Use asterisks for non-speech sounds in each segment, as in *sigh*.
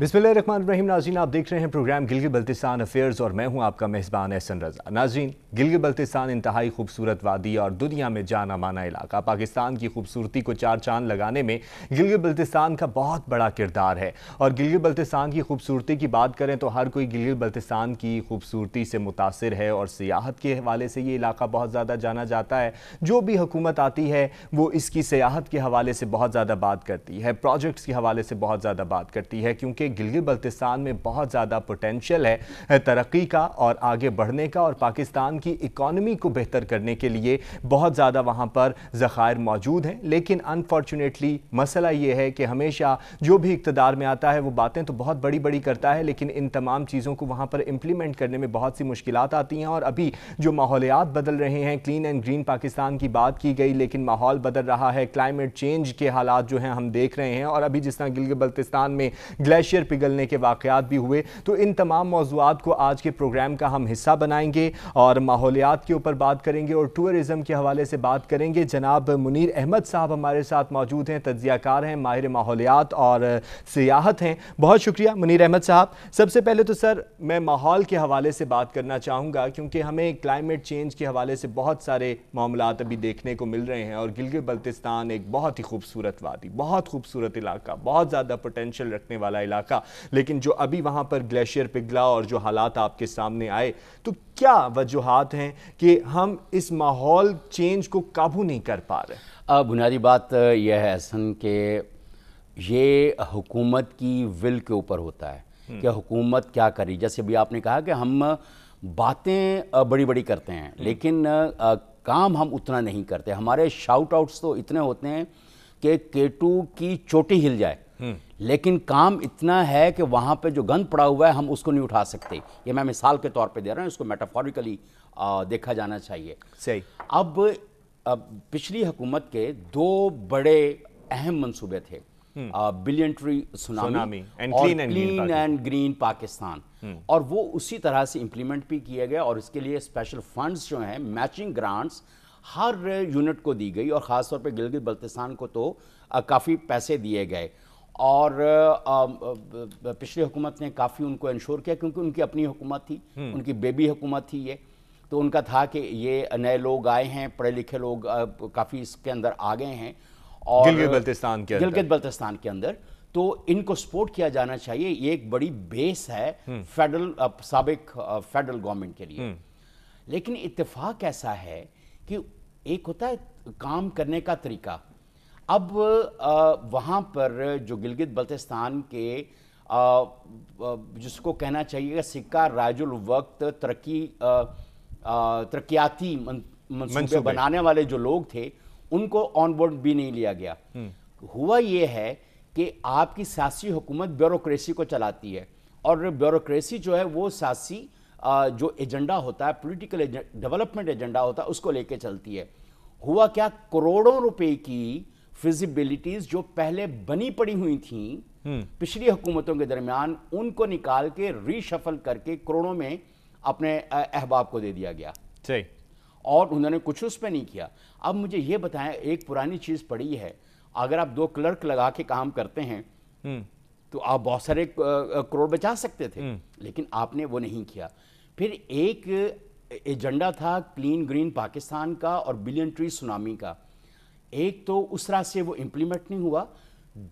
बिस्मिल्लाम नाजीन आप देख रहे हैं प्रोग्राम गिलगित बल्तिस्तान अफेयर्स और मैं हूं आपका मेज़बान एहसन रजा नाजीन गिलगित बल्तिस्तान इंतहाई खूबसूरत वादी और दुनिया में जाना माना इलाका पाकिस्तान की खूबसूरती को चार चांद लगाने में गिलगित बल्तिस्तान का बहुत बड़ा किरदार है और गिलगित बल्तिस्तान की खूबसूरती की बात करें तो हर कोई गिलगित बल्तिस्तान की खूबसूरती से मुतासर है और सियाहत के हवाले से ये इलाका बहुत ज़्यादा जाना जाता है जो भी हुकूमत आती है वो इसकी सियाहत के हवाले से बहुत ज़्यादा बात करती है प्रोजेक्ट्स के हवाले से बहुत ज़्यादा बात करती है क्योंकि गिलगित बल्तिस्तान में बहुत ज़्यादा पोटेंशियल है तरक्की का और आगे बढ़ने का और पाकिस्तान की इकॉनमी को बेहतर करने के लिए बहुत ज़्यादा वहाँ पर ज़खायर मौजूद हैं लेकिन अनफॉर्चुनेटली मसला ये है कि हमेशा जो भी इकतदार में आता है वो बातें तो बहुत बड़ी बड़ी करता है लेकिन इन तमाम चीज़ों को वहाँ पर इम्प्लीमेंट करने में बहुत सी मुश्किल आती हैं और अभी जो माहौलियात बदल रहे हैं क्लीन एंड ग्रीन पाकिस्तान की बात की गई लेकिन माहौल बदल रहा है क्लाइमेट चेंज के हालात जो हैं हम देख रहे हैं और अभी जिस तरह गिलगित बल्तिस्तान में ग्लेशियर ग्लेशियर पिघलने के वाकत भी हुए तो इन तमाम मौजूद को आज के प्रोग्राम का हम हिस्सा बनाएंगे और माहौलियात के ऊपर बात करेंगे और टूरिज़म के हवाले से बात करेंगे जनाब मुनीर अहमद साहब हमारे साथ मौजूद हैं तजियाकार हैं माहिर माहौलियात और सियाहत हैं बहुत शुक्रिया मुनीर अहमद साहब सबसे पहले तो सर मैं माहौल के हवाले से बात करना चाहूँगा क्योंकि हमें क्लाइमेट चेंज के हवाले से बहुत सारे मामला अभी देखने को मिल रहे हैं और गिलगित बल्तिस्तान एक बहुत ही खूबसूरत वादी बहुत खूबसूरत इलाका बहुत ज़्यादा पोटेंशल रखने वाला इलाका इलाका लेकिन जो अभी वहां पर ग्लेशियर पिघला और जो हालात आपके सामने आए तो क्या वजूहत हैं कि हम इस माहौल चेंज को काबू नहीं कर पा रहे बुनियादी बात यह है हसन के ये हुकूमत की विल के ऊपर होता है हम्म। कि हुकूमत क्या करी जैसे भी आपने कहा कि हम बातें बड़ी बड़ी करते हैं हम्म। लेकिन काम हम उतना नहीं करते हमारे शाउट आउट्स तो इतने होते हैं कि केटू की चोटी हिल जाए हम्म। लेकिन काम इतना है कि वहाँ पे जो गंद पड़ा हुआ है हम उसको नहीं उठा सकते ये मैं मिसाल के तौर पे दे रहा हूँ इसको मेटाफोरिकली देखा जाना चाहिए सही अब, अब पिछली हुकूमत के दो बड़े अहम मंसूबे थे billion tree tsunami clean and green Pakistan और वो उसी तरह से इम्प्लीमेंट भी किए गए और इसके लिए स्पेशल फंड्स जो हैं मैचिंग ग्रांट्स हर यूनिट को दी गई और ख़ासतौर पर गिलगित बल्तिस्तान को तो काफ़ी पैसे दिए गए और पिछली हुकूमत ने काफ़ी उनको इंश्योर किया क्योंकि उनकी अपनी हुकूमत थी हम्म। उनकी बेबी हुकूमत थी ये तो उनका था कि ये नए लोग आए हैं पढ़े लिखे लोग काफ़ी इसके अंदर आ गए हैं और बल्तिस्तान के गिलगित बल्तिस्तान के अंदर तो इनको सपोर्ट किया जाना चाहिए ये एक बड़ी बेस है फेडरल सबक फेडरल गवर्नमेंट के लिए हम्म। लेकिन इतफाक़ ऐसा है कि एक होता है काम करने का तरीका अब वहाँ पर जो गिलगित बल्तिस्तान के जिसको कहना चाहिए सिक्का राजुल वक्त तरक्की तरक्याती मनसूबे बनाने वाले जो लोग थे उनको ऑन बोर्ड भी नहीं लिया गया हम्म। हुआ ये है कि आपकी सियासी हुकूमत ब्यूरोक्रेसी को चलाती है और ब्यूरोक्रेसी जो है वो सियासी जो एजेंडा होता है पॉलिटिकल डेवलपमेंट एजेंडा होता है उसको लेके चलती है हुआ क्या करोड़ों रुपए की फिजिबिलिटीज जो पहले बनी पड़ी हुई थी हम्म। पिछली हुकूमतों के दरमियान उनको निकाल के रीशफल करके करोड़ों में अपने अहबाब को दे दिया गया सही और उन्होंने कुछ उस पर नहीं किया अब मुझे ये बताएं एक पुरानी चीज़ पड़ी है अगर आप दो क्लर्क लगा के काम करते हैं हम्म। तो आप बहुत सारे करोड़ बचा सकते थे हम्म। लेकिन आपने वो नहीं किया फिर एक एजेंडा था क्लीन ग्रीन पाकिस्तान का और बिलियन ट्री सुनामी का एक तो उस तरह से वो इम्प्लीमेंट नहीं हुआ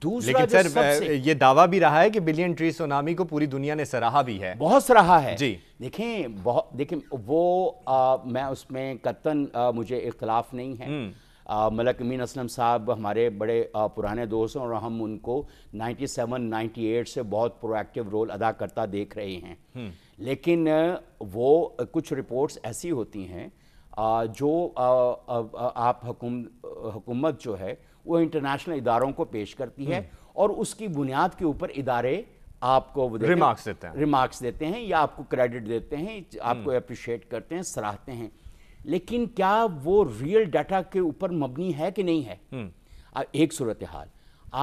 दूसरा लेकिन सर ये दावा भी रहा है कि बिलियन ट्री सोनामी को पूरी दुनिया ने सराहा भी है बहुत सराहा है जी देखें बहुत देखें वो आ, मैं उसमें कतन आ, मुझे इख्तलाफ नहीं है हम्म। मलक अमीन असलम साहब हमारे बड़े आ, पुराने दोस्त हैं और हम उनको 97, 98 से बहुत प्रोएक्टिव रोल अदा करता देख रहे हैं हम्म। लेकिन वो कुछ रिपोर्ट्स ऐसी होती हैं जो आप हकुम हुकूमत जो है वो इंटरनेशनल इदारों को पेश करती है हम्म। और उसकी बुनियाद के ऊपर इदारे आपको रिमार्क्स देते हैं रिमार्क्स देते हैं या आपको क्रेडिट देते हैं आपको अप्रिशिएट हम्म। करते हैं सराहते हैं लेकिन क्या वो रियल डाटा के ऊपर मबनी है कि नहीं है हम्म। एक सूरत हाल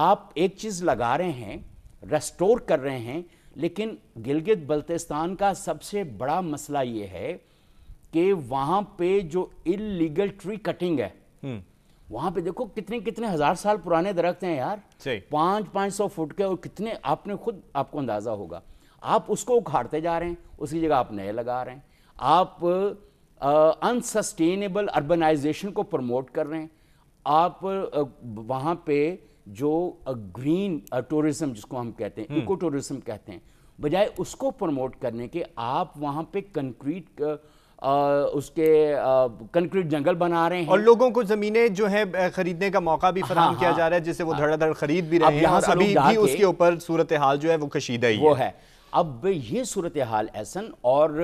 आप एक चीज़ लगा रहे हैं रेस्टोर कर रहे हैं लेकिन गिलगित बल्तिस्तान का सबसे बड़ा मसला ये है कि वहां पे जो इलीगल ट्री कटिंग है हम्म। वहां पे देखो कितने कितने हजार साल पुराने दरख्त हैं यार पांच पांच सौ फुट के और कितने आपने खुद आपको अंदाजा होगा आप उसको उखाड़ते जा रहे हैं उसकी जगह आप नए लगा रहे हैं आप अनसस्टेनेबल अर्बनाइजेशन को प्रमोट कर रहे हैं आप वहां पे जो ग्रीन टूरिज्म जिसको हम कहते हैं इको टूरिज्म हम्म। कहते हैं बजाय उसको प्रमोट करने के आप वहां पे कंक्रीट आ, उसके कंक्रीट जंगल बना रहे हैं और लोगों को जमीनें जो है खरीदने का मौका भी फराम हाँ, किया हाँ। जा रहा है जिससे वो धड़ाधड़ खरीद भी रहे हैं अभी भी उसके ऊपर सूरत हाल जो है वो कशीदा ही वो है अब ये सूरत हाल ऐसा और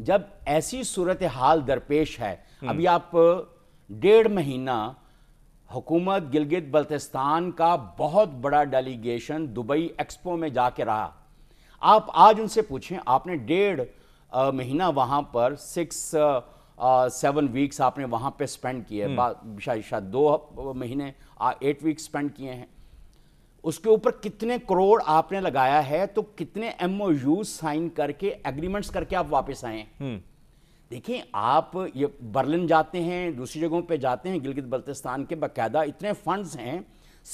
जब ऐसी सूरत हाल दरपेश है हम्म। अभी आप डेढ़ महीना हुकूमत गिलगित बल्तिस्तान का बहुत बड़ा डेलीगेशन दुबई एक्सपो में जाके रहा आप आज उनसे पूछें आपने डेढ़ महीना वहाँ पर सिक्स सेवन वीक्स आपने वहाँ पे स्पेंड किए हम्म। शायद शायद दो महीने एट वीक्स स्पेंड किए हैं उसके ऊपर कितने करोड़ आपने लगाया है तो कितने एम साइन करके एग्रीमेंट्स करके आप वापस आए हम्म। देखिए आप ये बर्लिन जाते हैं दूसरी जगहों पे जाते हैं गिलगित बल्तिस्तान के बाकायदा इतने फंड्स हैं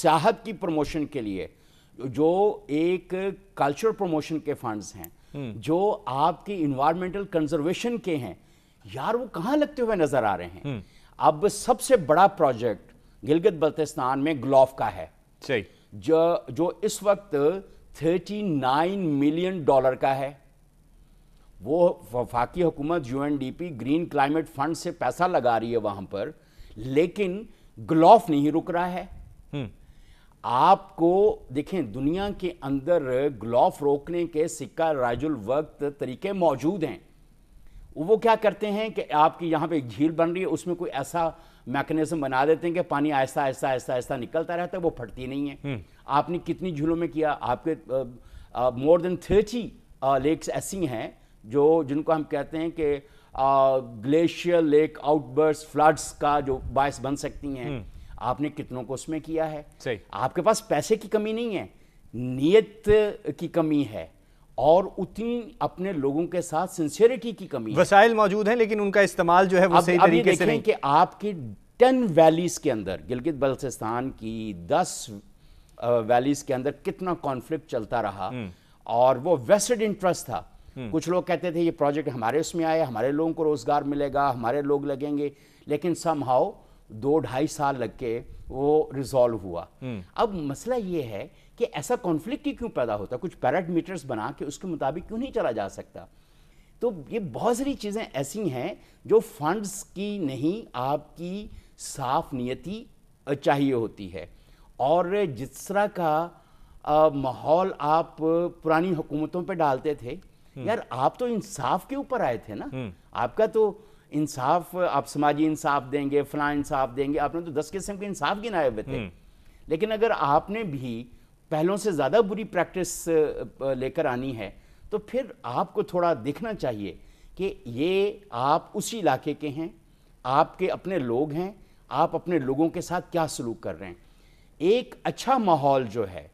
सियाहत की प्रमोशन के लिए जो एक कल्चर प्रमोशन के फंड्स हैं हम्म। जो आपकी इन्वायरमेंटल कंजर्वेशन के हैं यार वो कहां लगते हुए नजर आ रहे हैं हम्म। अब सबसे बड़ा प्रोजेक्ट गिलगित बल्तिस्तान में ग्लॉफ का है सही जो जो इस वक्त 39 मिलियन डॉलर का है वो वफाकी हुकूमत यूएनडीपी ग्रीन क्लाइमेट फंड से पैसा लगा रही है वहां पर लेकिन ग्लॉफ नहीं रुक रहा है आपको देखें दुनिया के अंदर ग्लॉफ रोकने के सिक्का राजुल वक्त तरीके मौजूद हैं वो क्या करते हैं कि आपकी यहाँ पे एक झील बन रही है उसमें कोई ऐसा मैकेनिज्म बना देते हैं कि पानी आहिस्ता आहिस्ता आहिस्ता ऐसा निकलता रहता है वो फटती नहीं है हम्म। आपने कितनी झीलों में किया आपके मोर देन थर्टी लेक्स ऐसी हैं जो जिनको हम कहते हैं कि ग्लेशियर लेक आउटबर्स फ्लड्स का जो बायस बन सकती हैं हम्म। आपने कितनों को उसमें किया है सही आपके पास पैसे की कमी नहीं है नीयत की कमी है और उतनी अपने लोगों के साथ सिंसियरिटी की कमी वसाइल मौजूद हैं लेकिन उनका इस्तेमाल जो है वो अब, सही अब तरीके से नहीं कि आपके टेन वैलीज के अंदर गिलगित बल्चिस्तान की दस वैलीज के अंदर कितना कॉन्फ्लिक्ट चलता रहा हम्म। और वो वेस्टेड इंटरेस्ट था हम्म। कुछ लोग कहते थे ये प्रोजेक्ट हमारे उसमें आए हमारे लोगों को रोजगार मिलेगा हमारे लोग लगेंगे लेकिन सम हाउ दो ढाई साल लग के वो रिजॉल्व हुआ हम्म। अब मसला ये है कि ऐसा कॉन्फ्लिक्ट क्यों पैदा होता कुछ पैरामीटर्स बना के उसके मुताबिक क्यों नहीं चला जा सकता तो ये बहुत सारी चीज़ें ऐसी हैं जो फंड्स की नहीं आपकी साफ नियति चाहिए होती है और जिस तरह का माहौल आप पुरानी हुकूमतों पे डालते थे हम्म। यार आप तो इंसाफ के ऊपर आए थे ना हम्म। आपका तो इंसाफ आप समाजी इंसाफ देंगे फला इंसाफ देंगे आपने तो दस किस्म के इंसाफ गिनाए हुए थे हम्म। लेकिन अगर आपने भी पहलों से ज़्यादा बुरी प्रैक्टिस लेकर आनी है तो फिर आपको थोड़ा दिखना चाहिए कि ये आप उसी इलाके के हैं आपके अपने लोग हैं आप अपने लोगों के साथ क्या सलूक कर रहे हैं एक अच्छा माहौल जो है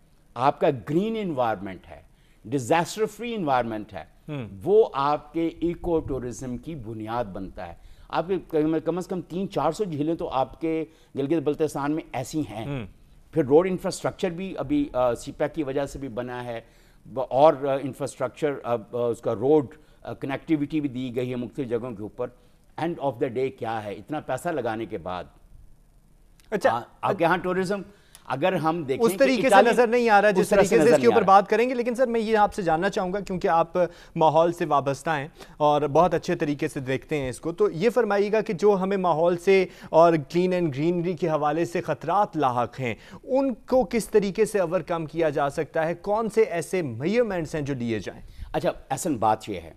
आपका ग्रीन इन्वायरमेंट है डिज़ास्टर फ्री इन्वायरमेंट है वो आपके इको टूरिज्म की बुनियाद बनता है आपके कम से कम तीन चार सौ झीलें तो आपके गिलगित बल्तिस्तान में ऐसी हैं हम्म। फिर रोड इंफ्रास्ट्रक्चर भी अभी सीपैक की वजह से भी बना है और इंफ्रास्ट्रक्चर उसका रोड कनेक्टिविटी भी दी गई है मुख्त जगहों के ऊपर एंड ऑफ द डे क्या है इतना पैसा लगाने के बाद अच्छा आपके यहाँ टूरिज्म अगर हम देखें उस तरीके से नजर नहीं आ रहा जिस तरीके से इसके ऊपर बात करेंगे लेकिन सर मैं ये आपसे जानना चाहूंगा क्योंकि आप माहौल से वाबस्ता हैं और बहुत अच्छे तरीके से देखते हैं इसको तो ये फरमाइएगा कि जो हमें माहौल से और क्लीन एंड ग्रीनरी के हवाले से ख़तरात लाक हैं उनको किस तरीके से ओवरकम किया जा सकता है कौन से ऐसे मयरमेंट्स हैं जो लिए जाएँ अच्छा असल बात यह है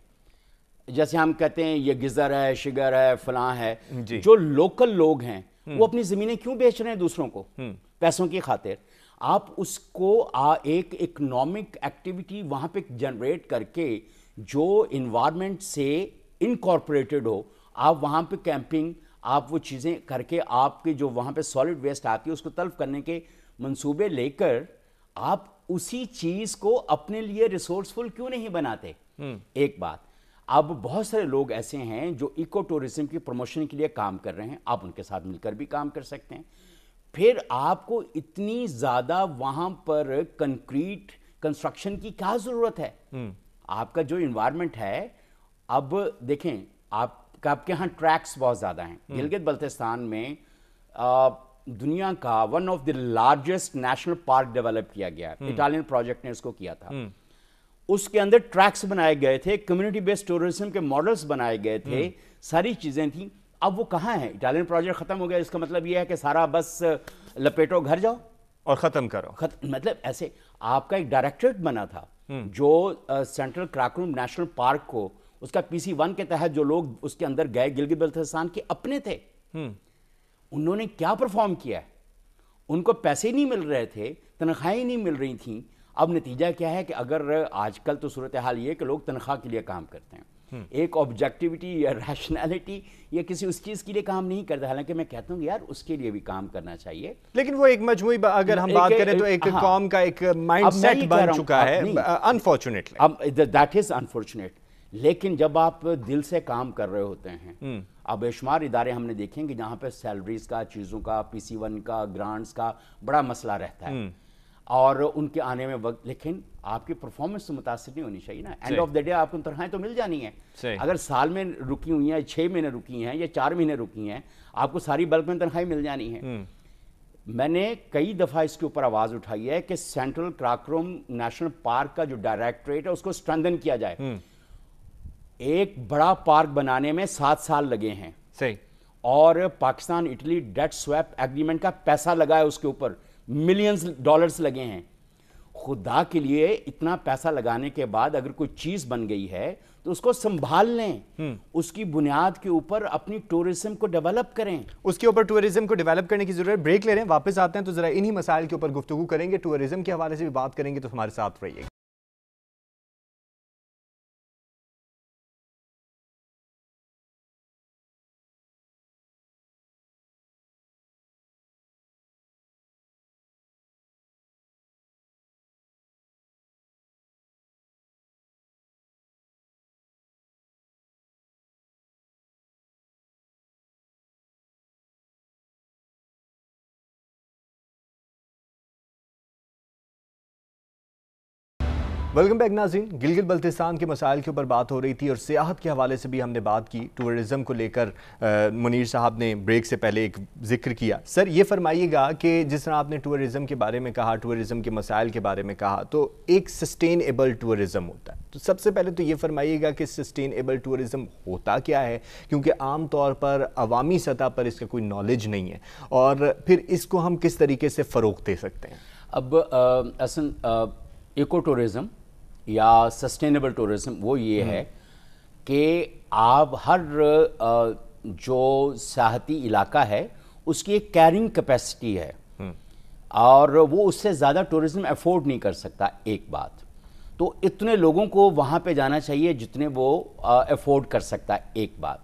जैसे हम कहते हैं ये गिजर है शिगर है फलां है जो लोकल लोग हैं हम्म। वो अपनी ज़मीनें क्यों बेच रहे हैं दूसरों को हम्म। पैसों की खातिर आप उसको आ, एक इकोनॉमिक एक्टिविटी वहाँ पे जनरेट करके जो इन्वायरमेंट से इनकॉर्पोरेटेड हो आप वहाँ पे कैंपिंग आप वो चीज़ें करके आपके जो वहाँ पे सॉलिड वेस्ट आती है उसको तल्फ करने के मंसूबे लेकर आप उसी चीज़ को अपने लिए रिसोर्सफुल क्यों नहीं बनाते हम्म। एक बात अब बहुत सारे लोग ऐसे हैं जो इको टूरिज्म की प्रमोशन के लिए काम कर रहे हैं आप उनके साथ मिलकर भी काम कर सकते हैं फिर आपको इतनी ज़्यादा वहां पर कंक्रीट कंस्ट्रक्शन की क्या ज़रूरत है हम्म। आपका जो इन्वायरमेंट है अब देखें आप आपके यहाँ ट्रैक्स बहुत ज़्यादा हैं हम्म। गिलगित बल्तिस्तान में दुनिया का one of the largest national park develop किया गया इटालियन हम्म। प्रोजेक्ट ने उसको किया था उसके अंदर ट्रैक्स बनाए गए थे कम्युनिटी बेस्ड टूरिज्म के मॉडल्स बनाए गए थे सारी चीज़ें थी अब वो कहाँ है इटालियन प्रोजेक्ट खत्म हो गया इसका मतलब ये है कि सारा बस लपेटो घर जाओ और ख़त्म करो खत, मतलब ऐसे आपका एक डायरेक्टरेट बना था हम्म। जो सेंट्रल क्राकरूम नेशनल पार्क को उसका पीसी वन के तहत जो लोग उसके अंदर गए गिलगित बल्थिस्तान के अपने थे हम्म। उन्होंने क्या परफॉर्म किया उनको पैसे नहीं मिल रहे थे तनख्वाहें नहीं मिल रही थीं अब नतीजा क्या है कि अगर आजकल तो सूरत हाल ये कि लोग तनख्वाह के लिए काम करते हैं एक ऑब्जेक्टिविटी या रैशनैलिटी या किसी उस चीज़ के लिए काम नहीं करता हालांकि मैं कहता हूँ यार उसके लिए भी काम करना चाहिए लेकिन वो एक मजमू अगर हम बात करें तो एक हाँ। कॉम का एक माइंडसेट बन चुका है अनफॉर्चुनेटली अब दैट इज़ अनफॉर्चुनेट लेकिन जब आप दिल से काम कर रहे होते हैं हम्म। अब बेशुमार इदारे हमने देखेंगे जहां पे सैलरीज का चीज़ों का पीसी वन का ग्रांट्स का बड़ा मसला रहता है हम्म। और उनके आने में वक्त लेकिन आपकी परफॉर्मेंस से मुतासर नहीं होनी चाहिए ना एंड ऑफ द डे आपको तनख्वाहें तो मिल जानी है अगर साल में रुकी हुई हैं छः महीने रुकी हैं या चार महीने रुकी हैं आपको सारी बल्क में तनख्वाहें मिल जानी है हम्म। मैंने कई दफ़ा इसके ऊपर आवाज़ उठाई है कि सेंट्रल क्राक्रोम नेशनल पार्क का जो डायरेक्टरेट है उसको स्ट्रेंथन किया जाए हम्म। एक बड़ा पार्क बनाने में सात साल लगे हैं सही और Pakistan Italy debt swap agreement का पैसा लगा है उसके ऊपर मिलियंस डॉलर्स लगे हैं खुदा के लिए इतना पैसा लगाने के बाद अगर कोई चीज बन गई है तो उसको संभाल लें हम्म। उसकी बुनियाद के ऊपर अपनी टूरिज्म को डेवलप करें उसके ऊपर टूरिज्म को डेवलप करने की जरूरत ब्रेक ले रहे हैं वापस आते हैं तो जरा इन्हीं मसाइल के ऊपर गुफ्तु करेंगे टूरिज्म के हवाले से भी बात करेंगे तो हमारे साथ रहिएगा वेलकम बैक नाजीन गिलगित बल्तिस्तान के मसाइल के ऊपर बात हो रही थी और सियाहत के हवाले से भी हमने बात की टूरिज़म को लेकर मुनीर साहब ने ब्रेक से पहले एक जिक्र किया सर ये फरमाइएगा कि जिस तरह आपने टूरिज़म के बारे में कहा टूरिज़म के मसाइल के बारे में कहा तो एक सस्टेनेबल टूरिज़म होता है तो सबसे पहले तो ये फरमाइएगा कि सस्टेनेबल टूरिज़्म होता क्या है क्योंकि आम तौर पर अवामी सतह पर इसका कोई नॉलेज नहीं है और फिर इसको हम किस तरीके से फ़रोग दे सकते हैं अब असल इको टूरिज़्म या सस्टेनेबल टूरिज़्म वो ये हम्म। है कि आप हर जो सियाती इलाका है उसकी एक कैरिंग कैपेसिटी है हम्म। और वो उससे ज़्यादा टूरिज़्म अफोर्ड नहीं कर सकता एक बात तो इतने लोगों को वहाँ पे जाना चाहिए जितने वो अफोर्ड कर सकता एक बात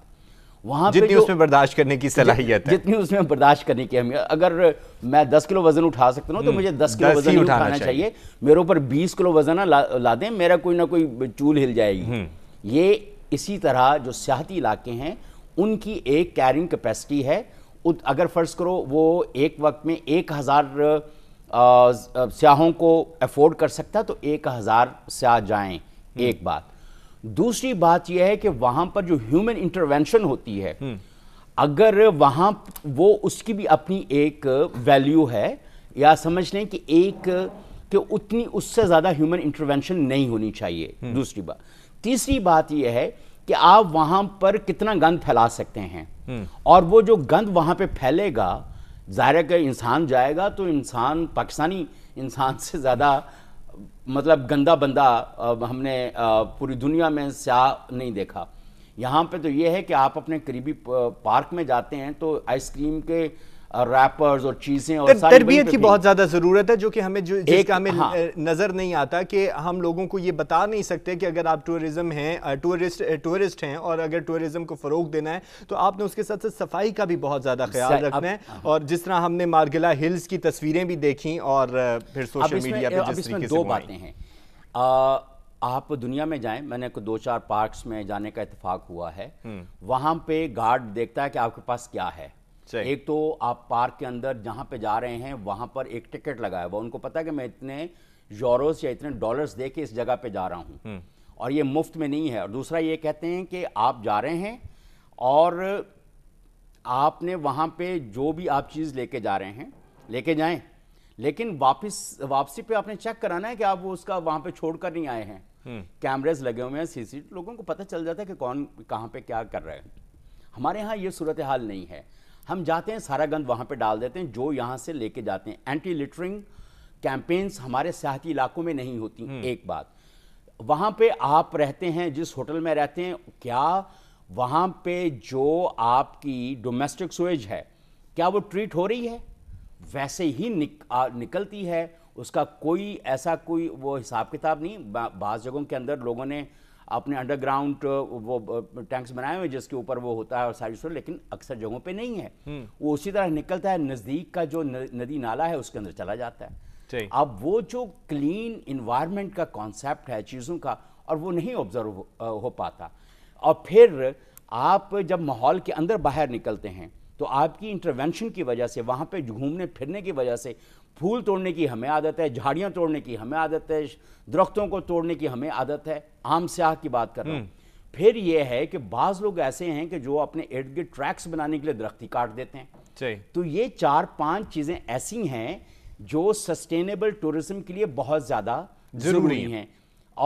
वहाँ जितनी उसमें बर्दाश्त करने की सलाहियत है जितनी उसमें बर्दाश्त करने की अहमियत अगर मैं दस किलो वजन उठा सकता हूँ तो हम्म, मुझे दस किलो वजन उठाना, उठाना चाहिए, चाहिए। मेरे ऊपर बीस किलो वजन ला, ला दें मेरा कोई ना कोई चूल हिल जाएगी हम्म। ये इसी तरह जो सियाती इलाके हैं उनकी एक कैरिंग कैपेसिटी है अगर फ़र्ज़ करो वो एक वक्त में एक हज़ार स्याहों को अफोर्ड कर सकता तो एक हज़ार स्याह जाएँ एक हम्म। बात दूसरी बात यह है कि वहां पर जो ह्यूमन इंटरवेंशन होती है हम्म। अगर वहां वो उसकी भी अपनी एक वैल्यू है या समझ लें कि एक कि उतनी उससे ज़्यादा ह्यूमन इंटरवेंशन नहीं होनी चाहिए हम्म। दूसरी बात तीसरी बात यह है कि आप वहां पर कितना गंद फैला सकते हैं हम्म। और वो जो गंद वहां पे फैलेगा ज़ाहिर है इंसान जाएगा तो इंसान पाकिस्तानी इंसान से ज़्यादा मतलब गंदा बंदा हमने पूरी दुनिया में स्याह नहीं देखा यहाँ पे तो ये है कि आप अपने करीबी पार्क में जाते हैं तो आइसक्रीम के रैपर्स और चीजें और तरबियत की बहुत ज्यादा जरूरत है जो कि हमें जो एक हमें हाँ। नजर नहीं आता कि हम लोगों को ये बता नहीं सकते कि अगर आप टूरिज्म हैं टूरिस्ट टूरिस्ट हैं और अगर टूरिज्म को फरोग देना है तो आपने उसके साथ साथ सफाई का भी बहुत ज्यादा ख्याल रखना है हाँ। और जिस तरह हमने मारगिला हिल्स की तस्वीरें भी देखी और फिर सोशल मीडिया पर जिस तरीके से बातें हैं आप दुनिया में जाएं मैंने दो चार पार्क्स में जाने का इतफाक हुआ है हम्म। वहां पे गार्ड देखता है कि आपके पास क्या है एक तो आप पार्क के अंदर जहां पे जा रहे हैं वहां पर एक टिकट लगाया हुआ उनको पता है कि मैं इतने यूरोस या इतने डॉलर्स दे के इस जगह पे जा रहा हूं हम्म। और ये मुफ्त में नहीं है और दूसरा ये कहते हैं कि आप जा रहे हैं और आपने वहां पे जो भी आप चीज़ लेके जा रहे हैं लेके जाए लेकिन वापिस वापसी पे आपने चेक कराना है कि आप वो उसका वहां पे छोड़ कर नहीं आए हैं हम्म। कैमरेज लगे हुए हैं सीसी लोगों को पता चल जाता है कि कौन कहाँ पे क्या कर रहा है हमारे यहाँ ये सूरत हाल नहीं है हम जाते हैं सारा गंद वहाँ पर डाल देते हैं जो यहाँ से लेके जाते हैं एंटी लिटरिंग कैंपेन्स हमारे सियाती इलाकों में नहीं होती हम्म। एक बात वहाँ पे आप रहते हैं जिस होटल में रहते हैं क्या वहाँ पे जो आपकी डोमेस्टिक सोएज है क्या वो ट्रीट हो रही है वैसे ही निक, आ, निकलती है उसका कोई ऐसा कोई वो हिसाब किताब नहीं बा, बाज़ जगहों के अंदर लोगों ने अपने अंडरग्राउंड वो टैंक्स बनाए हुए जिसके ऊपर वो होता है और सारी सोल लेकिन अक्सर जगहों पे नहीं है हम्म। वो उसी तरह निकलता है नज़दीक का जो नदी नाला है उसके अंदर चला जाता है अब वो जो क्लीन इन्वायरमेंट का कॉन्सेप्ट है चीज़ों का और वो नहीं ऑब्जर्व हो पाता और फिर आप जब माहौल के अंदर बाहर निकलते हैं तो आपकी इंटरवेंशन की वजह से वहाँ पे घूमने फिरने की वजह से फूल तोड़ने की हमें आदत है झाड़ियां तोड़ने की हमें आदत है दरख्तों को तोड़ने की हमें आदत है आम स्याह की बात कर रहा हूँ हम्म। फिर यह है कि बाज लोग ऐसे हैं कि जो अपने इर्द गिर्द ट्रैक्स बनाने के लिए दरख्ती काट देते हैं तो ये चार पांच चीज़ें ऐसी हैं जो सस्टेनेबल टूरिज्म के लिए बहुत ज़्यादा ज़रूरी हैं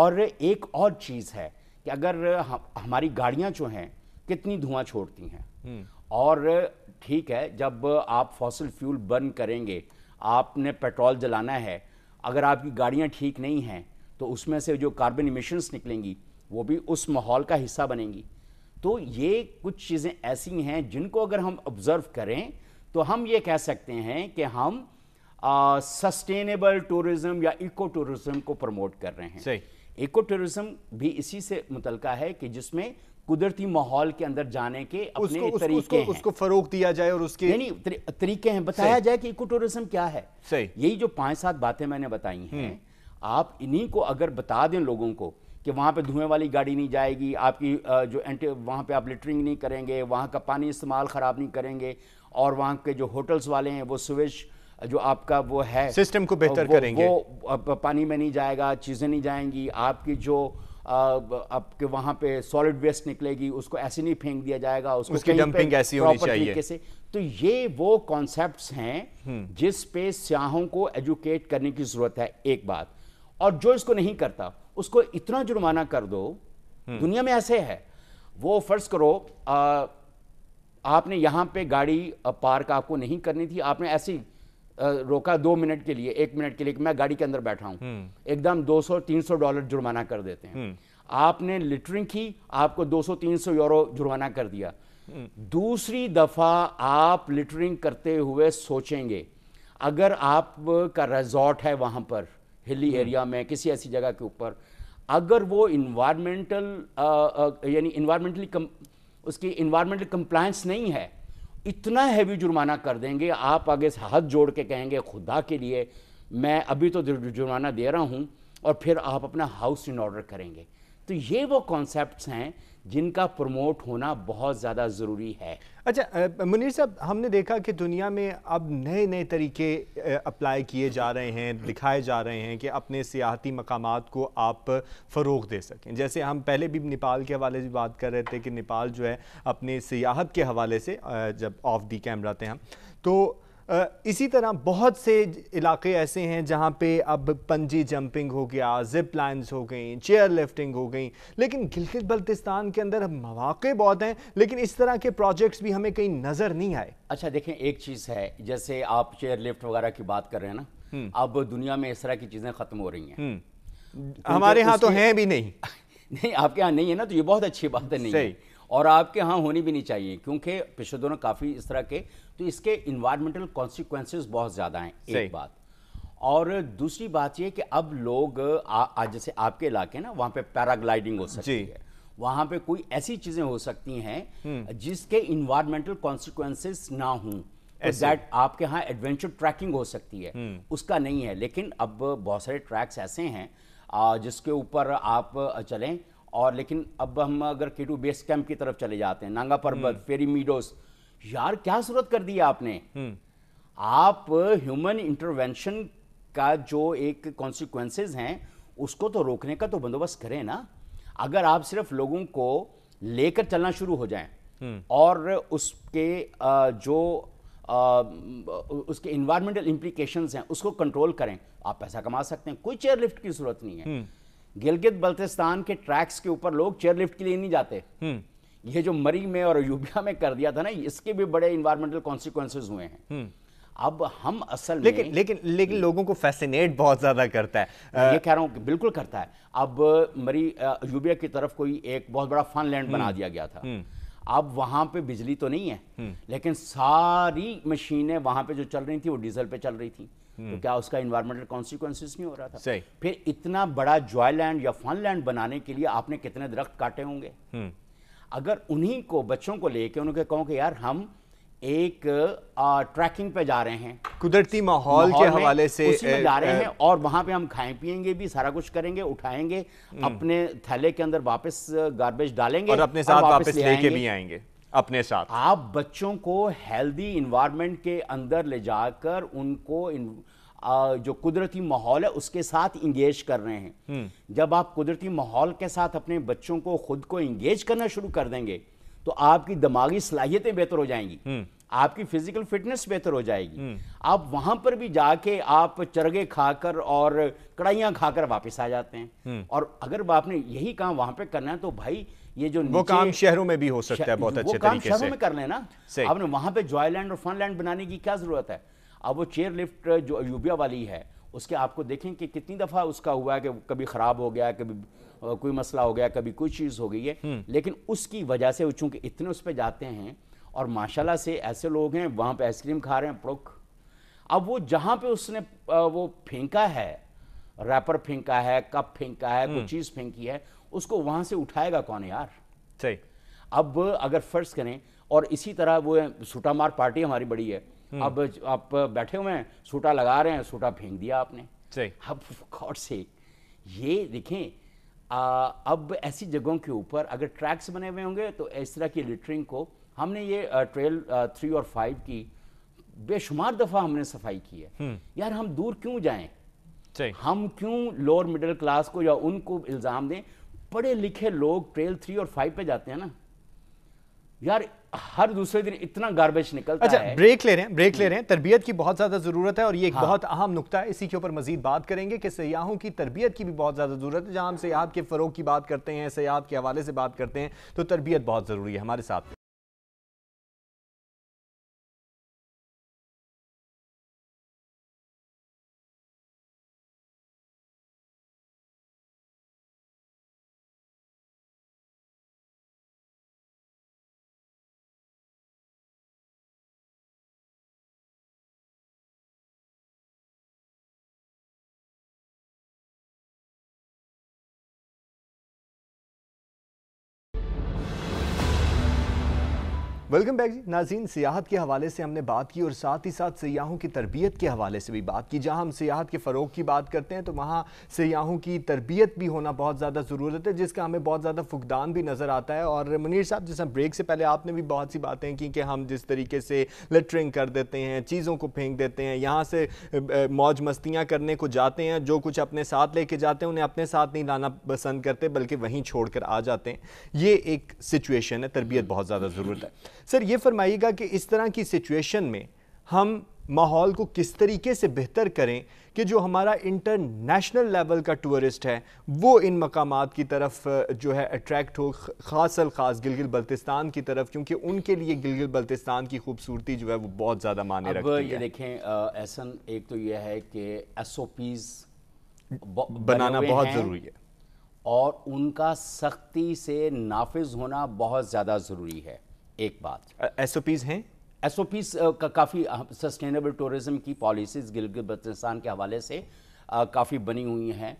और एक और चीज़ है कि अगर हमारी गाड़ियां जो हैं कितनी धुआं छोड़ती हैं हम्म। और ठीक है जब आप फॉसल फ्यूल बर्न करेंगे आपने पेट्रोल जलाना है अगर आपकी गाड़ियाँ ठीक नहीं हैं तो उसमें से जो कार्बन इमिशंस निकलेंगी वो भी उस माहौल का हिस्सा बनेंगी तो ये कुछ चीज़ें ऐसी हैं जिनको अगर हम ऑब्ज़र्व करें तो हम ये कह सकते हैं कि हम सस्टेनेबल टूरिज़्म या इको टूरिज़्म को प्रमोट कर रहे हैं इको टूरिज़्म भी इसी से मुतलका है कि जिसमें कुदरती माहौल के अंदर जाने के अपने उसको, तरीके उसको, उसको, उसको फरोग दिया जाए और उसके नहीं तरी, तरीके हैं बताया जाए कि इको टूरिज्म क्या है सही यही जो पांच सात बातें मैंने बताई हैं हम्म। आप इन्हीं को अगर बता दें लोगों को कि वहाँ पे धुएं वाली गाड़ी नहीं जाएगी आपकी जो एंटी वहाँ पे आप लिटरिंग नहीं करेंगे वहाँ का पानी इस्तेमाल ख़राब नहीं करेंगे और वहाँ के जो होटल्स वाले हैं वो स्विच जो आपका वो है सिस्टम को बेहतर करेंगे वो पानी में नहीं जाएगा चीज़ें नहीं जाएंगी आपकी जो आपके वहाँ पे सॉलिड वेस्ट निकलेगी उसको ऐसे नहीं फेंक दिया जाएगा उसको उसकी डंपिंग ऐसी होनी चाहिए से तो ये वो कॉन्सेप्ट हैं हम्म। जिस पे स्याहों को एजुकेट करने की ज़रूरत है एक बात और जो इसको नहीं करता उसको इतना जुर्माना कर दो हम्म। दुनिया में ऐसे है वो फर्ज करो आ, आपने यहाँ पे गाड़ी पार्क आपको नहीं करनी थी आपने ऐसी रोका दो मिनट के लिए एक मिनट के लिए मैं गाड़ी के अंदर बैठा हूँ हम्म। एकदम 200-300 डॉलर जुर्माना कर देते हैं हम्म। आपने लिटरिंग की आपको 200-300 यूरो जुर्माना कर दिया हम्म। दूसरी दफा आप लिटरिंग करते हुए सोचेंगे अगर आप का रिजॉर्ट है वहां पर हिली एरिया में किसी ऐसी जगह के ऊपर अगर वो इन्वायरमेंटल यानी इन्वायरमेंटली उसकी इन्वायरमेंटल कंप्लायंस नहीं है इतना हैवी जुर्माना कर देंगे आप आगे हाथ जोड़ के कहेंगे खुदा के लिए मैं अभी तो जुर्माना दे रहा हूँ और फिर आप अपना हाउस इन ऑर्डर करेंगे तो ये वो कॉन्सेप्ट हैं जिनका प्रमोट होना बहुत ज़्यादा ज़रूरी है अच्छा मुनीर साहब हमने देखा कि दुनिया में अब नए नए तरीके अप्लाई किए जा रहे हैं दिखाए जा रहे हैं कि अपने सियाहती मकाम को आप फ़रोग दे सकें जैसे हम पहले भी नेपाल के हवाले से बात कर रहे थे कि नेपाल जो है अपने सियाहत के हवाले से जब ऑफ दी कैमरा थे हम तो इसी तरह बहुत से इलाके ऐसे हैं जहां पे अब पंजी जंपिंग हो गया जिप लाइन्स हो गई चेयर लिफ्टिंग हो गई लेकिन गिलगित बल्तिस्तान के अंदर मौाक़े बहुत हैं लेकिन इस तरह के प्रोजेक्ट्स भी हमें कहीं नज़र नहीं आए अच्छा देखें एक चीज़ है जैसे आप चेयर लिफ्ट वगैरह की बात कर रहे हैं ना हम्म। अब दुनिया में इस तरह की चीज़ें ख़त्म हो रही हैं हम्म। हमारे यहाँ तो हैं भी नहीं *laughs* नहीं आपके यहाँ नहीं है ना तो ये बहुत अच्छी बात है नहीं और आपके यहाँ होनी भी नहीं चाहिए क्योंकि पिछले दोनों काफ़ी इस तरह के तो इसके इन्वायरमेंटल कॉन्सिक्वेंसेज बहुत ज़्यादा हैं एक बात और दूसरी बात ये कि अब लोग आज जैसे आपके इलाके ना वहाँ पे पैराग्लाइडिंग हम्म। तो हो सकती है वहाँ पे कोई ऐसी चीज़ें हो सकती हैं जिसके इन्वायरमेंटल कॉन्सिक्वेंसेस ना हों दैट आपके यहाँ एडवेंचर ट्रैकिंग हो सकती है उसका नहीं है लेकिन अब बहुत सारे ट्रैक्स ऐसे हैं जिसके ऊपर आप चलें और लेकिन अब हम अगर केटू बेस कैंप की तरफ चले जाते हैं नांगा पर्वत हम्म। फेरी मीडोस यार क्या सूरत कर दी आपने हम्म। आप ह्यूमन इंटरवेंशन का जो एक कॉन्सिक्वेंसेज हैं उसको तो रोकने का तो बंदोबस्त करें ना अगर आप सिर्फ लोगों को लेकर चलना शुरू हो जाएं हम्म। और उसके जो उसके इन्वायरमेंटल इम्प्लीकेशन हैं उसको कंट्रोल करें आप पैसा कमा सकते हैं कोई चेयरलिफ्ट की जरूरत नहीं है गिलगित बल्तिस्तान के ट्रैक्स के ऊपर लोग चेयरलिफ्ट के लिए नहीं जाते हम्म। ये जो मरी में और अयुबिया में कर दिया था ना इसके भी बड़े इन्वायरमेंटल कॉन्सिक्वेंसेज हुए हैं हम्म। अब हम असल लेकिन में, लेकिन लेकिन लोगों को फैसिनेट बहुत ज्यादा करता है ये कह रहा कि बिल्कुल करता है अब मरी यूबिया की तरफ कोई एक बहुत बड़ा फन लैंड बना हम्म। दिया गया था अब वहां पे बिजली तो नहीं है हम्म। लेकिन सारी मशीनें वहां पे जो चल रही थी वो डीजल पे चल रही थी हम्म। तो क्या उसका इन्वायरमेंटल कॉन्सिक्वेंसिस नहीं हो रहा था फिर इतना बड़ा जॉय लैंड या फन लैंड बनाने के लिए आपने कितने दरख्त काटे होंगे हम्म। अगर उन्हीं को बच्चों को लेके उनके कहो कि यार हम एक आ, ट्रैकिंग पे जा रहे हैं कुदरती माहौल के हवाले से उसी में जा रहे हैं और वहाँ पे हम खाएं पियेंगे भी सारा कुछ करेंगे उठाएंगे हम्म। अपने थैले के अंदर वापस गार्बेज डालेंगे और अपने साथ और वापस, वापस लेके भी आएंगे अपने साथ आप बच्चों को हेल्दी इन्वायरमेंट के अंदर ले जाकर उनको इन, आ, जो कुदरती माहौल है उसके साथ इंगेज कर रहे हैं हम्म। जब आप कुदरती माहौल के साथ अपने बच्चों को खुद को इंगेज करना शुरू कर देंगे तो आपकी दिमागी सलाहियतें बेहतर हो जाएंगी हम्म। आपकी फिजिकल फिटनेस बेहतर हो जाएगी हम्म। आप वहां पर भी जाके आप चरगे खाकर और कड़ाइयां खाकर वापस आ जाते हैं हम्म। और अगर आपने यही काम वहां पे करना है तो भाई ये जो वो काम शहरों में भी हो सकता है बहुत अच्छे काम शहरों में कर लेना आपने वहां पे जॉयलैंड और फन लैंड बनाने की क्या जरूरत है अब वो चेयर लिफ्ट जो अयुबिया वाली है उसके आपको देखें कि कितनी दफ़ा उसका हुआ है कि कभी ख़राब हो गया कभी कोई मसला हो गया कभी कोई चीज़ हो गई है हम्म। लेकिन उसकी वजह से वो चूँकि इतने उस पर जाते हैं और माशाल्लाह से ऐसे लोग हैं वहाँ पे आइसक्रीम खा रहे हैं प्रुख अब वो जहाँ पे उसने वो फेंका है रैपर फेंका है कप फेंका है कोई हम्म। चीज़ फेंकी है उसको वहाँ से उठाएगा कौन यार सही अब अगर फर्ज करें और इसी तरह वो सुटामार पार्टी हमारी बड़ी है हम्म। अब आप बैठे हुए हैं सूटा लगा रहे हैं सूटा फेंक दिया आपने अब गॉड से ये देखें आ, अब ऐसी जगहों के ऊपर अगर ट्रैक्स बने हुए होंगे तो इस तरह की लिटरिंग को हमने ये ट्रेल थ्री और फाइव की बेशुमार दफ़ा हमने सफाई की है हम्म। यार हम दूर क्यों जाएं हम क्यों लोअर मिडिल क्लास को या उनको इल्ज़ाम दें पढ़े लिखे लोग ट्रेल थ्री और फाइव पे जाते हैं ना यार हर दूसरे दिन इतना गार्बेज निकलता अच्छा, है ब्रेक ले रहे हैं ब्रेक ले रहे हैं हम्म। तरबियत की बहुत ज्यादा जरूरत है और ये एक हाँ। बहुत अहम नुकता है इसी के ऊपर मजीद बात करेंगे कि सयाहों की तरबियत की भी बहुत ज्यादा जरूरत है जहां हम सयाहत के फरोग की बात करते हैं सयाहत के हवाले से बात करते हैं तो तरबियत बहुत जरूरी है हमारे साथ वेलकम बैक जी नाजीन सियाहत के हवाले से हमने बात की और साथ ही साथ सयाहों की तरबियत के हवाले से भी बात की जहां हम सियाहत के फ़रोग की बात करते हैं तो वहाँ सयाहों की तरबियत भी होना बहुत ज़्यादा ज़रूरत है जिसका हमें बहुत ज़्यादा फुकदान भी नज़र आता है और मुनीर साहब जैसा ब्रेक से पहले आपने भी बहुत सी बातें की कि हम जिस तरीके से लेटरिंग कर देते हैं चीज़ों को फेंक देते हैं यहाँ से मौज मस्तियाँ करने को जाते हैं जो कुछ अपने साथ लेके जाते हैं उन्हें अपने साथ नहीं लाना पसंद करते बल्कि वहीं छोड़ आ जाते हैं ये एक सिचुएशन है तरबियत बहुत ज़्यादा ज़रूरत है सर ये फरमाइएगा कि इस तरह की सिचुएशन में हम माहौल को किस तरीके से बेहतर करें कि जो हमारा इंटरनेशनल लेवल का टूरिस्ट है वो इन मकाम की तरफ जो है अट्रैक्ट हो ख़ास ख़ास गिलगिल बल्तिस्तान की तरफ क्योंकि उनके लिए गिलगिल बल्तिस्तान की खूबसूरती जो है वो बहुत ज़्यादा माने अब रखती ये है। देखें ऐसा एक तो यह है कि एस ओ पीज़ बनाना बहुत ज़रूरी है और उनका सख्ती से नाफज होना बहुत ज़्यादा ज़रूरी है एक बात एस ओ पीज हैं एस ओ पीज का काफ़ी सस्टेनेबल टूरिज़्म की पॉलिसीज़ गिलगित बल्तिस्तान के हवाले से काफ़ी बनी हुई हैं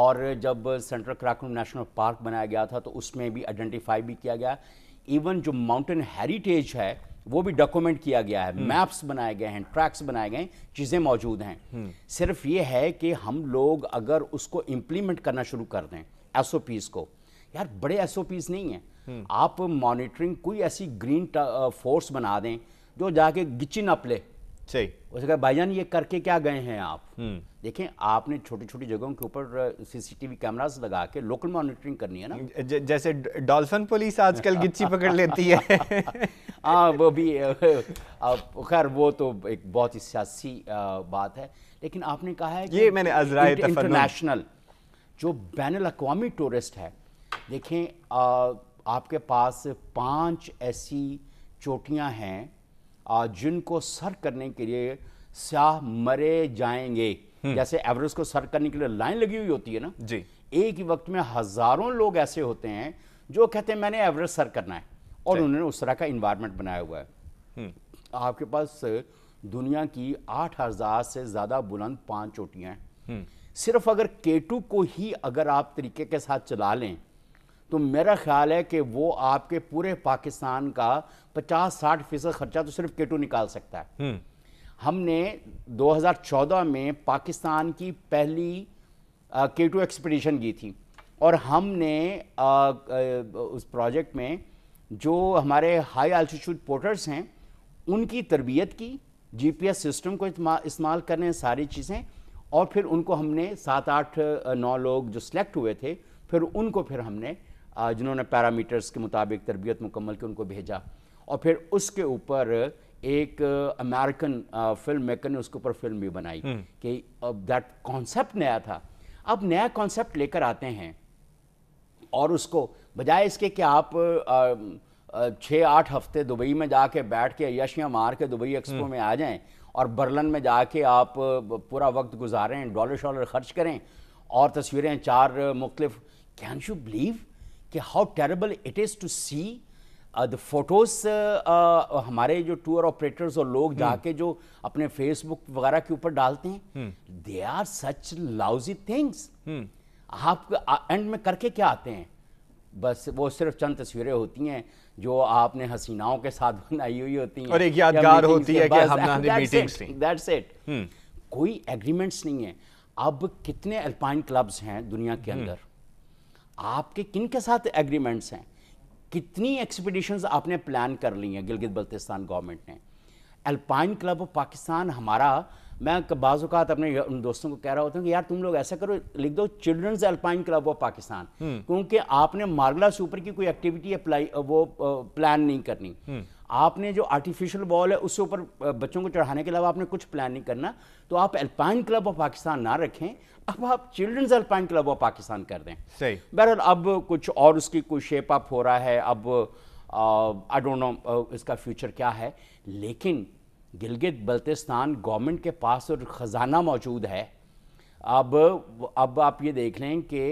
और जब सेंट्रल कराकुम नेशनल पार्क बनाया गया था तो उसमें भी आइडेंटिफाई भी किया गया इवन जो माउंटेन हेरिटेज है वो भी डॉक्यूमेंट किया गया है मैप्स हम्म। बनाए गए हैं ट्रैक्स बनाए गए हैं चीज़ें मौजूद हैं हम्म। सिर्फ ये है कि हम लोग अगर उसको इम्प्लीमेंट करना शुरू कर दें एस को यार बड़े एस नहीं हैं हम्म। आप मॉनिटरिंग कोई ऐसी ग्रीन फोर्स बना दें जो जाके गिची न पले सही उसने भाईजान ये करके क्या गए हैं आप हम्म। देखें आपने छोटी छोटी जगहों के ऊपर सीसीटीवी कैमरास लगा के लोकल मॉनिटरिंग करनी है ना ज, जैसे डॉल्फिन पुलिस आजकल *laughs* गिच्ची पकड़ लेती है *laughs* हाँ वो भी खैर वो तो एक बहुत ही सियासी बात है लेकिन आपने कहा है कि ये मैंने इंटरनेशनल जो बैन अवी टूरिस्ट है देखें आ, आपके पास पांच ऐसी चोटियां हैं जिनको सर करने के लिए स्याह मरे जाएंगे हम्म। जैसे एवरेस्ट को सर करने के लिए लाइन लगी हुई होती है ना जी एक ही वक्त में हजारों लोग ऐसे होते हैं जो कहते हैं मैंने एवरेस्ट सर करना है और उन्होंने उस तरह का इन्वायरमेंट बनाया हुआ है हम्म। आपके पास दुनिया की आठ हजार से ज़्यादा बुलंद पांच चोटियाँ हैं हम्म। सिर्फ अगर केटू को ही अगर आप तरीके के साथ चला लें तो मेरा ख्याल है कि वो आपके पूरे पाकिस्तान का 50-60 फीसद खर्चा तो सिर्फ केटू निकाल सकता है हम्म। हमने 2014 में पाकिस्तान की पहली केटू एक्सपीडिशन की थी और हमने आ, आ, उस प्रोजेक्ट में जो हमारे हाई आल्टीट्यूड पोर्टर्स हैं उनकी तरबियत की जीपीएस सिस्टम को इस्तेमाल करने सारी चीज़ें और फिर उनको हमने सात आठ नौ लोग जो सिलेक्ट हुए थे फिर उनको फिर हमने जिन्होंने पैरामीटर्स के मुताबिक तरबियत मुकम्मल की उनको भेजा और फिर उसके ऊपर एक अमेरिकन फिल्म मेकर ने उसके ऊपर फिल्म भी बनाई हम्म। कि दैट कॉन्सेप्ट नया था अब नया कॉन्सेप्ट लेकर आते हैं और उसको बजाय इसके कि आप छः आठ हफ्ते दुबई में जाके बैठ के यशियाँ मार के दुबई एक्सपो हम्म। में आ जाएं और बर्लन में जाके आप पूरा वक्त गुजारें डॉलर शॉलर खर्च करें और तस्वीरें चार मुख्तलिफ कैन यू बिलीव कि how terrible it is to see the photos हमारे जो टूर ऑपरेटर्स और लोग हम्म। जाके जो अपने फेसबुक वगैरह के ऊपर डालते हैं they are such lousy things आप एंड में करके क्या आते हैं बस वो सिर्फ चंद तस्वीरें होती हैं जो आपने हसीनाओं के साथ *laughs* बनाई हुई होती हैं और एक यादगार होती है कि हमने मीटिंग्स दैट्स इट कोई एग्रीमेंट्स नहीं है अब कितने अल्पाइन क्लब्स हैं दुनिया के हम्म। अंदर आपके किन के साथ एग्रीमेंट्स हैं कितनी एक्सपीडिशंस आपने प्लान कर ली हैं गिलगित बल्तिस्तान गवर्नमेंट ने अल्पाइन क्लब ऑफ पाकिस्तान हमारा मैं बाजूकात अपने उन दोस्तों को कह रहा होता हूँ कि यार तुम लोग ऐसा करो लिख दो children's Alpine Club of Pakistan क्योंकि आपने मार्गला सुपर की कोई एक्टिविटी अप्लाई वो प्लान नहीं करनी हम्म। आपने जो आर्टिफिशियल बॉल है उसके ऊपर बच्चों को चढ़ाने के अलावा आपने कुछ प्लान नहीं करना तो आप अल्पाइन क्लब ऑफ पाकिस्तान ना रखें अब आप children's line club of Pakistan कर दें सही बहरहाल अब कुछ और उसकी कोई शेप अप हो रहा है अब आई डोंट नो इसका फ्यूचर क्या है लेकिन गिलगित बल्तिस्तान गवर्नमेंट के पास और ख़जाना मौजूद है अब अब आप ये देख लें कि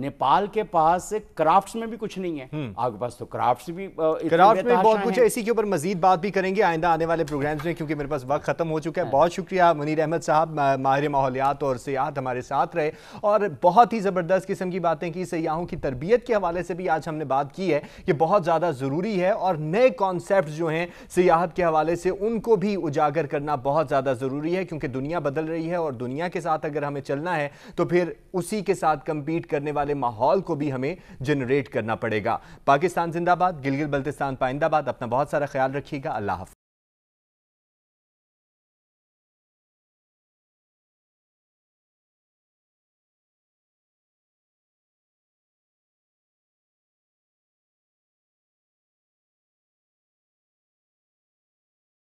नेपाल के पास क्राफ्ट्स में भी कुछ नहीं है हम्म। आपके पास तो क्राफ्ट्स भी क्राफ्ट में बहुत कुछ है इसी के ऊपर मजीद बात भी करेंगे आइंदा आने वाले प्रोग्राम्स में क्योंकि मेरे पास वक्त खत्म हो चुका है हाँ। बहुत शुक्रिया मुनीर अहमद साहब माहिर माहौलियात और सयाहत हमारे साथ रहे और बहुत ही ज़बरदस्त किस्म की बातें की सयाहों की तरबियत के हवाले से भी आज हमने बात की है कि बहुत ज़्यादा ज़रूरी है और नए कॉन्सेप्ट जो हैं सियाहत के हवाले से उनको भी उजागर करना बहुत ज़्यादा ज़रूरी है क्योंकि दुनिया बदल रही है और दुनिया के साथ अगर हमें चलना है तो फिर उसी के साथ कम्पीट करने वाले वाले माहौल को भी हमें जनरेट करना पड़ेगा पाकिस्तान जिंदाबाद गिलगित बल्तिस्तान पाइंदाबाद अपना बहुत सारा ख्याल रखिएगा अल्लाह